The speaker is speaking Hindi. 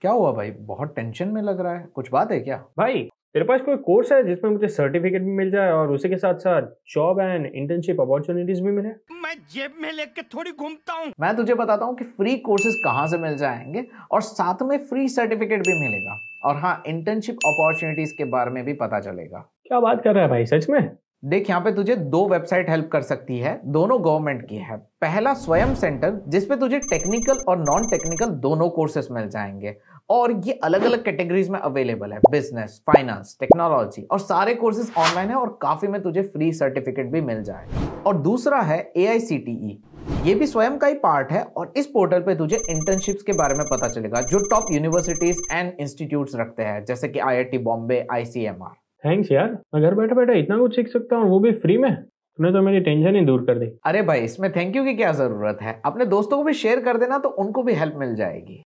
क्या हुआ भाई बहुत टेंशन में लग रहा है कुछ बात है क्या भाई तेरे पास कोई कोर्स है जिसमें मुझे सर्टिफिकेट भी मिल जाए और उसी के साथ साथ जॉब एंड इंटर्नशिप अपॉर्चुनिटीज भी मिले मैं जेब में लेके थोड़ी घूमता हूँ मैं तुझे बताता हूँ कि फ्री कोर्सेज कहाँ से मिल जाएंगे और साथ में फ्री सर्टिफिकेट भी मिलेगा और हाँ इंटर्नशिप अपॉर्चुनिटीज के बारे में भी पता चलेगा क्या बात कर रहा है भाई सच में देख यहाँ पे तुझे दो वेबसाइट हेल्प कर सकती है दोनों गवर्नमेंट की है पहला स्वयं सेंटर जिसपे तुझे टेक्निकल और नॉन टेक्निकल दोनों कोर्सेस मिल जाएंगे और ये अलग अलग कैटेगरीज में अवेलेबल है बिजनेस फाइनेंस टेक्नोलॉजी और सारे कोर्सेज ऑनलाइन है और काफी में तुझे फ्री सर्टिफिकेट भी मिल जाए और दूसरा है ए e। ये भी स्वयं का ही पार्ट है और इस पोर्टल पे तुझे इंटर्नशिप्स के बारे में पता चलेगा जो टॉप यूनिवर्सिटीज एंड इंस्टीट्यूट्स रखते हैं जैसे कि आईआईटी बॉम्बे आईसीएमआर थैंक्स यार मैं घर बैठे बैठे इतना कुछ सीख सकता हूँ वो भी फ्री में तूने तो मेरी टेंशन ही दूर कर दी अरे भाई इसमें थैंक यू की क्या जरूरत है अपने दोस्तों को भी शेयर कर देना तो उनको भी हेल्प मिल जाएगी